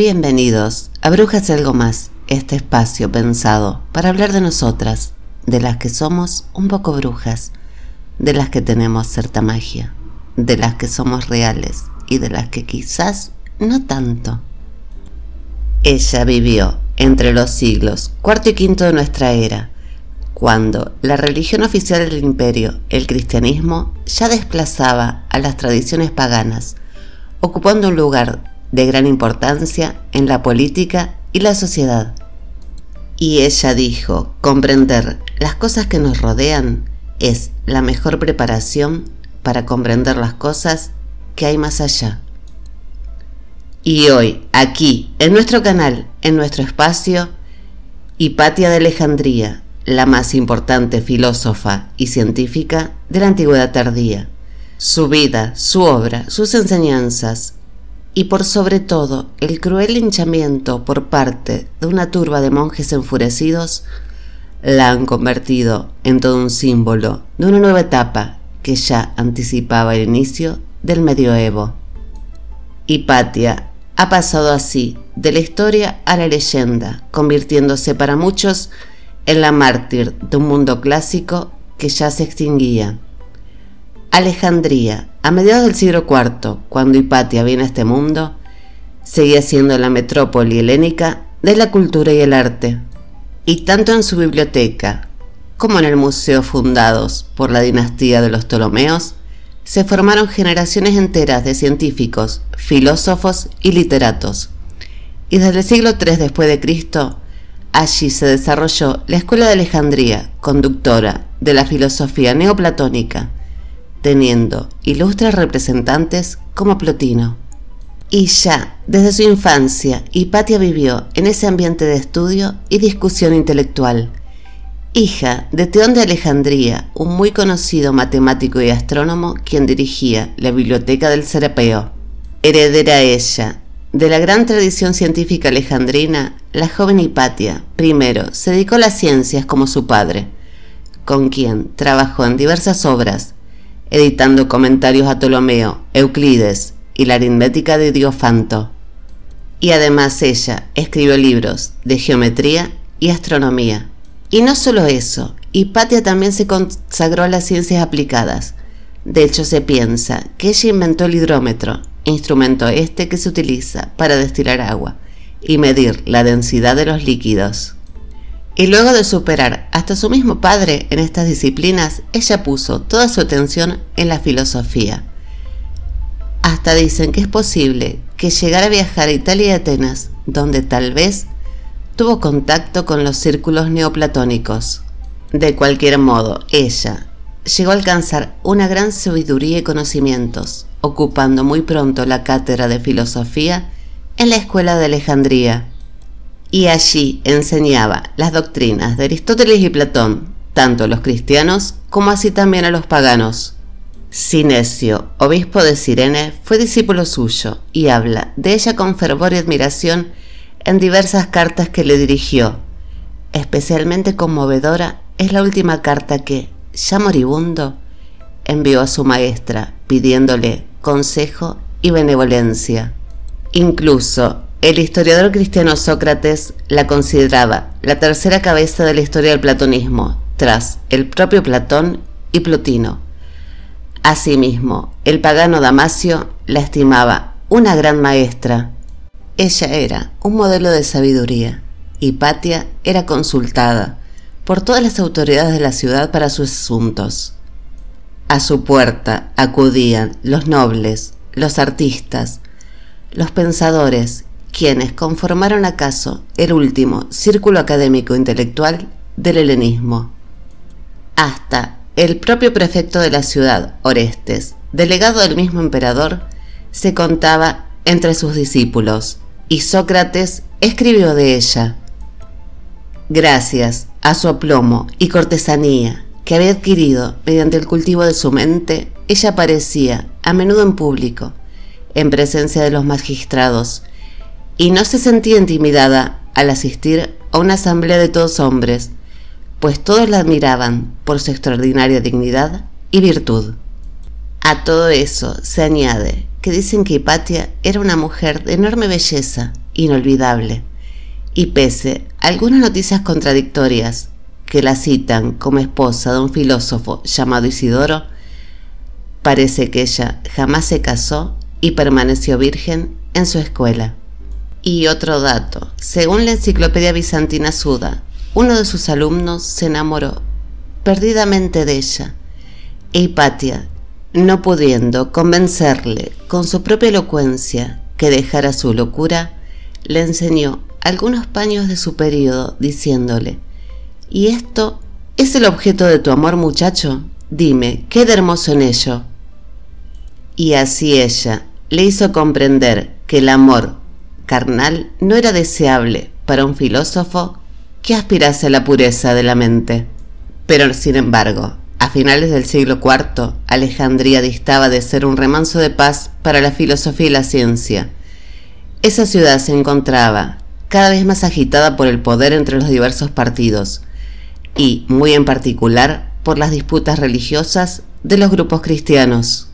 Bienvenidos a Brujas y algo más, este espacio pensado para hablar de nosotras, de las que somos un poco brujas, de las que tenemos cierta magia, de las que somos reales y de las que quizás no tanto. Ella vivió entre los siglos cuarto y quinto de nuestra era, cuando la religión oficial del imperio, el cristianismo, ya desplazaba a las tradiciones paganas, ocupando un lugar de gran importancia en la política y la sociedad. Y ella dijo, comprender las cosas que nos rodean es la mejor preparación para comprender las cosas que hay más allá. Y hoy, aquí, en nuestro canal, en nuestro espacio, Hipatia de Alejandría, la más importante filósofa y científica de la antigüedad tardía. Su vida, su obra, sus enseñanzas y por sobre todo el cruel hinchamiento por parte de una turba de monjes enfurecidos, la han convertido en todo un símbolo de una nueva etapa que ya anticipaba el inicio del medioevo. Hipatia ha pasado así de la historia a la leyenda, convirtiéndose para muchos en la mártir de un mundo clásico que ya se extinguía. Alejandría, a mediados del siglo IV, cuando Hipatia viene a este mundo, seguía siendo la metrópoli helénica de la cultura y el arte, y tanto en su biblioteca como en el museo fundados por la dinastía de los Ptolomeos, se formaron generaciones enteras de científicos, filósofos y literatos. Y desde el siglo III después de Cristo, allí se desarrolló la Escuela de Alejandría, conductora de la filosofía neoplatónica, teniendo ilustres representantes como Plotino. Y ya, desde su infancia, Hipatia vivió en ese ambiente de estudio y discusión intelectual. Hija de Teón de Alejandría, un muy conocido matemático y astrónomo quien dirigía la Biblioteca del Serapeo. Heredera ella de la gran tradición científica alejandrina, la joven Hipatia primero se dedicó a las ciencias como su padre, con quien trabajó en diversas obras, editando comentarios a Ptolomeo, Euclides y la aritmética de Diofanto. Y además ella escribió libros de geometría y astronomía. Y no solo eso, Hipatia también se consagró a las ciencias aplicadas. De hecho, se piensa que ella inventó el hidrómetro, instrumento este que se utiliza para destilar agua y medir la densidad de los líquidos. Y luego de superar hasta su mismo padre en estas disciplinas, ella puso toda su atención en la filosofía. Hasta dicen que es posible que llegara a viajar a Italia y Atenas, donde tal vez tuvo contacto con los círculos neoplatónicos. De cualquier modo, ella llegó a alcanzar una gran sabiduría y conocimientos, ocupando muy pronto la cátedra de filosofía en la Escuela de Alejandría y allí enseñaba las doctrinas de Aristóteles y Platón, tanto a los cristianos como así también a los paganos. Cinesio, obispo de Sirene, fue discípulo suyo y habla de ella con fervor y admiración en diversas cartas que le dirigió. Especialmente conmovedora es la última carta que, ya moribundo, envió a su maestra pidiéndole consejo y benevolencia. Incluso el historiador cristiano Sócrates la consideraba la tercera cabeza de la historia del platonismo, tras el propio Platón y Plotino. Asimismo, el pagano Damasio la estimaba una gran maestra. Ella era un modelo de sabiduría y Patia era consultada por todas las autoridades de la ciudad para sus asuntos. A su puerta acudían los nobles, los artistas, los pensadores quienes conformaron acaso el último círculo académico intelectual del helenismo. Hasta el propio prefecto de la ciudad, Orestes, delegado del mismo emperador, se contaba entre sus discípulos, y Sócrates escribió de ella. Gracias a su aplomo y cortesanía que había adquirido mediante el cultivo de su mente, ella aparecía a menudo en público, en presencia de los magistrados y no se sentía intimidada al asistir a una asamblea de todos hombres, pues todos la admiraban por su extraordinaria dignidad y virtud. A todo eso se añade que dicen que Hipatia era una mujer de enorme belleza, inolvidable, y pese a algunas noticias contradictorias que la citan como esposa de un filósofo llamado Isidoro, parece que ella jamás se casó y permaneció virgen en su escuela. Y otro dato, según la enciclopedia bizantina Suda, uno de sus alumnos se enamoró perdidamente de ella. E Hipatia, no pudiendo convencerle con su propia elocuencia que dejara su locura, le enseñó algunos paños de su periodo, diciéndole, ¿Y esto es el objeto de tu amor, muchacho? Dime, ¿qué de hermoso en ello? Y así ella le hizo comprender que el amor carnal no era deseable para un filósofo que aspirase a la pureza de la mente. Pero, sin embargo, a finales del siglo IV, Alejandría distaba de ser un remanso de paz para la filosofía y la ciencia. Esa ciudad se encontraba cada vez más agitada por el poder entre los diversos partidos, y, muy en particular, por las disputas religiosas de los grupos cristianos.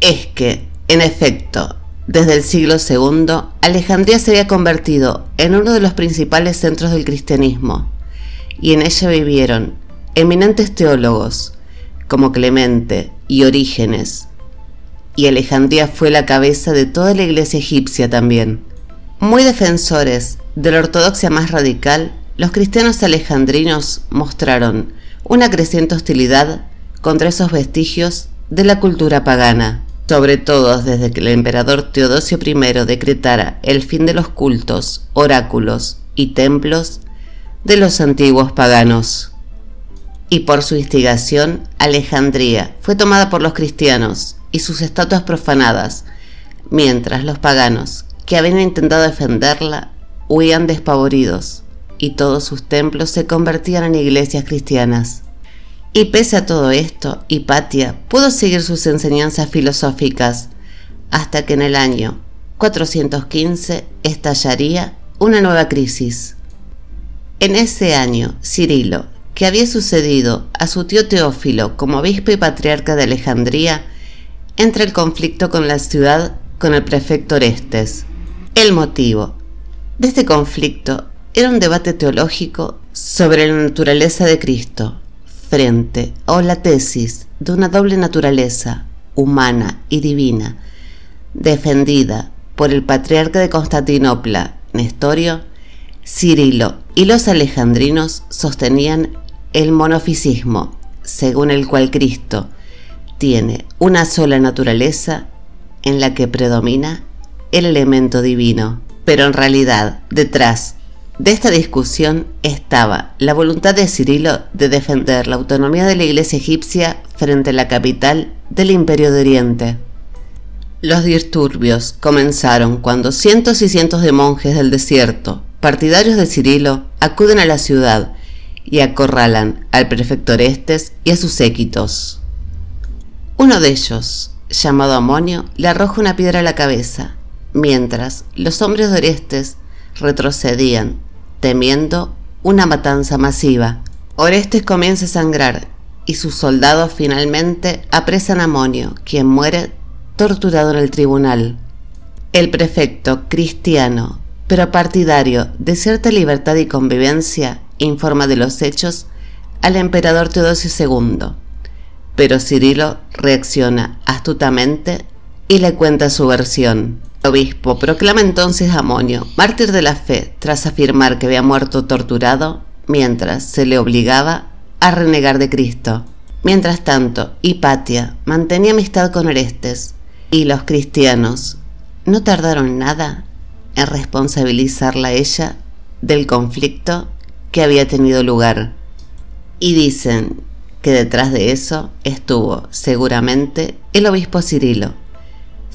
Es que, en efecto, desde el siglo II, Alejandría se había convertido en uno de los principales centros del cristianismo, y en ella vivieron eminentes teólogos como Clemente y Orígenes, y Alejandría fue la cabeza de toda la iglesia egipcia también. Muy defensores de la ortodoxia más radical, los cristianos alejandrinos mostraron una creciente hostilidad contra esos vestigios de la cultura pagana sobre todo desde que el emperador Teodosio I decretara el fin de los cultos, oráculos y templos de los antiguos paganos. Y por su instigación, Alejandría fue tomada por los cristianos y sus estatuas profanadas, mientras los paganos, que habían intentado defenderla, huían despavoridos, y todos sus templos se convertían en iglesias cristianas. Y pese a todo esto, Hipatia pudo seguir sus enseñanzas filosóficas hasta que en el año 415 estallaría una nueva crisis. En ese año, Cirilo, que había sucedido a su tío Teófilo como obispo y patriarca de Alejandría, entra en conflicto con la ciudad con el prefecto Orestes. El motivo de este conflicto era un debate teológico sobre la naturaleza de Cristo, frente o la tesis de una doble naturaleza, humana y divina, defendida por el patriarca de Constantinopla, Nestorio, Cirilo y los alejandrinos sostenían el monofisismo, según el cual Cristo tiene una sola naturaleza en la que predomina el elemento divino. Pero en realidad, detrás de esta discusión estaba la voluntad de Cirilo de defender la autonomía de la Iglesia egipcia frente a la capital del Imperio de Oriente. Los disturbios comenzaron cuando cientos y cientos de monjes del desierto, partidarios de Cirilo, acuden a la ciudad y acorralan al prefecto Orestes y a sus séquitos. Uno de ellos, llamado Amonio, le arroja una piedra a la cabeza, mientras los hombres de Orestes retrocedían temiendo una matanza masiva. Orestes comienza a sangrar y sus soldados finalmente apresan a Monio, quien muere torturado en el tribunal. El prefecto cristiano, pero partidario de cierta libertad y convivencia, informa de los hechos al emperador Teodosio II, pero Cirilo reacciona astutamente y le cuenta su versión. El obispo proclama entonces a Monio, mártir de la fe, tras afirmar que había muerto torturado mientras se le obligaba a renegar de Cristo. Mientras tanto, Hipatia mantenía amistad con Orestes y los cristianos no tardaron nada en responsabilizarla a ella del conflicto que había tenido lugar. Y dicen que detrás de eso estuvo seguramente el obispo Cirilo.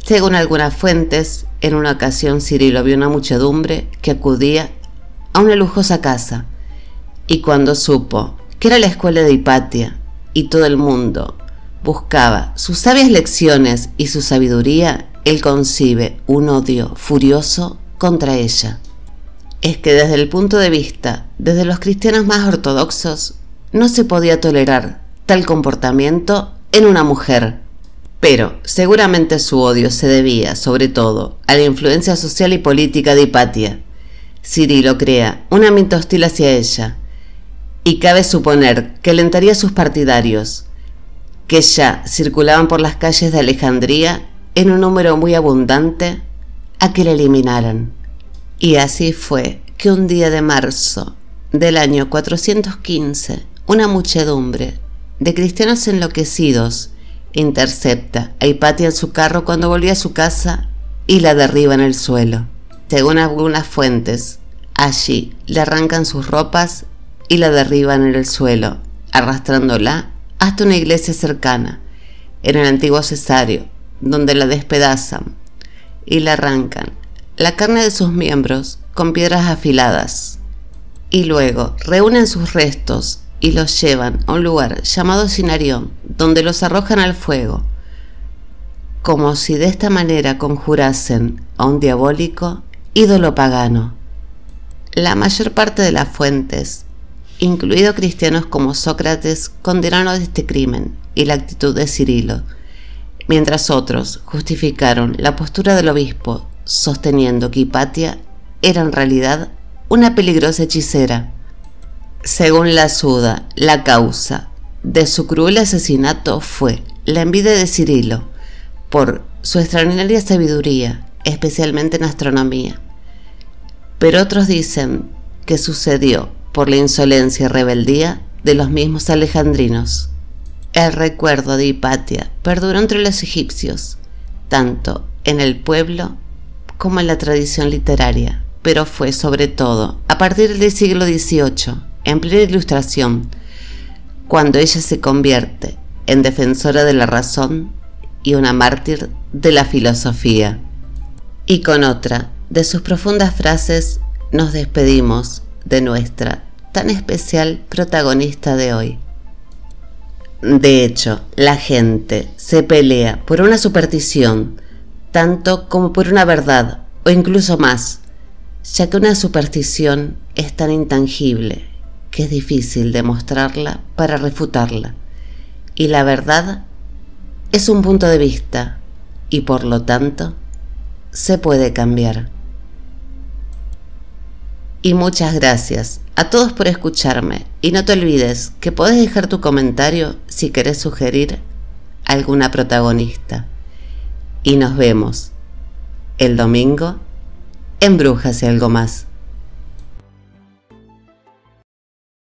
Según algunas fuentes, en una ocasión Cirilo vio una muchedumbre que acudía a una lujosa casa y cuando supo que era la escuela de Hipatia y todo el mundo buscaba sus sabias lecciones y su sabiduría, él concibe un odio furioso contra ella. Es que desde el punto de vista, desde los cristianos más ortodoxos, no se podía tolerar tal comportamiento en una mujer pero seguramente su odio se debía, sobre todo, a la influencia social y política de Hipatia. Cirilo crea un ambiente hostil hacia ella, y cabe suponer que alentaría a sus partidarios, que ya circulaban por las calles de Alejandría en un número muy abundante, a que la eliminaran. Y así fue que un día de marzo del año 415, una muchedumbre de cristianos enloquecidos intercepta a Hipatia en su carro cuando volvía a su casa y la derriba en el suelo. Según algunas fuentes, allí le arrancan sus ropas y la derriban en el suelo, arrastrándola hasta una iglesia cercana, en el antiguo cesario, donde la despedazan y la arrancan la carne de sus miembros con piedras afiladas. Y luego reúnen sus restos y los llevan a un lugar llamado Sinarión, donde los arrojan al fuego, como si de esta manera conjurasen a un diabólico ídolo pagano. La mayor parte de las fuentes, incluido cristianos como Sócrates, condenaron este crimen y la actitud de Cirilo, mientras otros justificaron la postura del obispo, sosteniendo que Hipatia era en realidad una peligrosa hechicera. Según la Suda, la causa de su cruel asesinato fue la envidia de Cirilo por su extraordinaria sabiduría, especialmente en astronomía. Pero otros dicen que sucedió por la insolencia y rebeldía de los mismos alejandrinos. El recuerdo de Hipatia perduró entre los egipcios, tanto en el pueblo como en la tradición literaria, pero fue sobre todo a partir del siglo XVIII en plena ilustración, cuando ella se convierte en defensora de la razón y una mártir de la filosofía. Y con otra de sus profundas frases nos despedimos de nuestra tan especial protagonista de hoy. De hecho, la gente se pelea por una superstición, tanto como por una verdad, o incluso más, ya que una superstición es tan intangible que es difícil demostrarla para refutarla. Y la verdad es un punto de vista y por lo tanto se puede cambiar. Y muchas gracias a todos por escucharme y no te olvides que podés dejar tu comentario si querés sugerir alguna protagonista. Y nos vemos el domingo en Brujas y algo más.